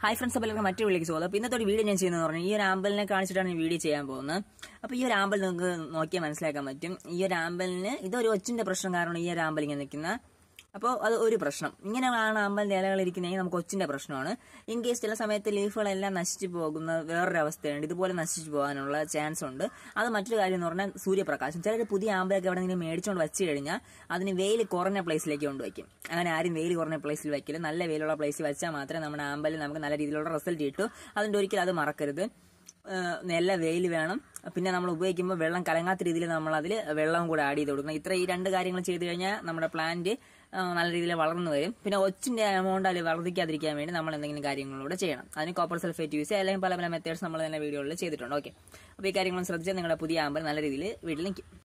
hi friends അപ്പോൾ മറ്റു വിളിക്ക് സ്വാഗതം അപ്പോൾ ഇന്നത്തെ ഒരു വീഡിയോ ഞാൻ ചെയ്യുന്നതെന്ന് പറഞ്ഞാൽ ഈ ഒരു ആമ്പലിനെ കാണിച്ചിട്ടാണ് ഈ വീഡിയോ ചെയ്യാൻ പോകുന്നത് അപ്പോൾ ഈ ഒരു ആമ്പൽ നിങ്ങൾക്ക് നോക്കിയാൽ മനസ്സിലാക്കാൻ പറ്റും ഈ ഒരു ആമ്പലിന് ഇതൊരു ഒച്ചിൻ്റെ പ്രശ്നം കാരണം ഈ ഒരു ആമ്പലിങ്ങനെ ഇങ്ങനെ നിൽക്കുന്ന അപ്പോൾ അത് ഒരു പ്രശ്നം ഇങ്ങനെ ഇങ്ങനെയാണ് അമ്പൽ ഇലകളിരിക്കുന്നതെങ്കിൽ നമുക്ക് ഒച്ചിൻ്റെ പ്രശ്നമാണ് ഇൻ കേസ് ചില സമയത്ത് ലീഫുകളെല്ലാം നശിച്ചു പോകുന്ന വേറൊരു അവസ്ഥയുണ്ട് ഇതുപോലെ നശിച്ചു പോകാനുള്ള ചാൻസ് ഉണ്ട് അത് മറ്റൊരു കാര്യം എന്ന് പറഞ്ഞാൽ സൂര്യപ്രകാശം ചിലർ പുതിയ ആമ്പലൊക്കെ എവിടെയെങ്കിലും മേടിച്ചുകൊണ്ട് വെച്ച് കഴിഞ്ഞാൽ അതിന് വെയിൽ കുറഞ്ഞ പ്ലേസിലേക്ക് കൊണ്ടുവയ്ക്കും അങ്ങനെ ആരും വെയിൽ കുറഞ്ഞ പ്ലേസിൽ വയ്ക്കില്ല നല്ല വെയിലുള്ള പ്ലേസിൽ വെച്ചാൽ മാത്രമേ നമ്മുടെ ആമ്പൽ നമുക്ക് നല്ല രീതിയിലുള്ള റിസൾട്ട് കിട്ടൂ അതുകൊണ്ട് ഒരിക്കലും അത് മറക്കരുത് നല്ല വെയിൽ വേണം പിന്നെ നമ്മൾ ഉപയോഗിക്കുമ്പോൾ വെള്ളം കലങ്ങാത്ത രീതിയിൽ നമ്മൾ അതിൽ വെള്ളം കൂടെ ആഡ് ചെയ്ത് കൊടുക്കണം ഇത്ര ഈ രണ്ട് കാര്യങ്ങൾ ചെയ്തു കഴിഞ്ഞാൽ നമ്മുടെ പ്ലാന്റ് നല്ല രീതിയിൽ വളർന്നു വരും പിന്നെ ഒച്ചിൻ്റെ എമൗണ്ട് അതിൽ വർദ്ധിക്കാതിരിക്കാൻ വേണ്ടി നമ്മൾ എന്തെങ്കിലും കാര്യങ്ങളിലൂടെ ചെയ്യണം അതിന് കോപ്പർ സൾഫേറ്റ് യൂസ് അല്ലെങ്കിൽ പല പല മെത്തേഡ്സ് നമ്മൾ തന്നെ വീഡിയോയിൽ ചെയ്തിട്ടുണ്ട് ഓക്കെ അപ്പോൾ ഈ കാര്യങ്ങളും ശ്രദ്ധിച്ചാൽ നിങ്ങളുടെ പുതിയ ആമ്പൽ നല്ല രീതിയിൽ വീട്ടിൽ നിൽക്കും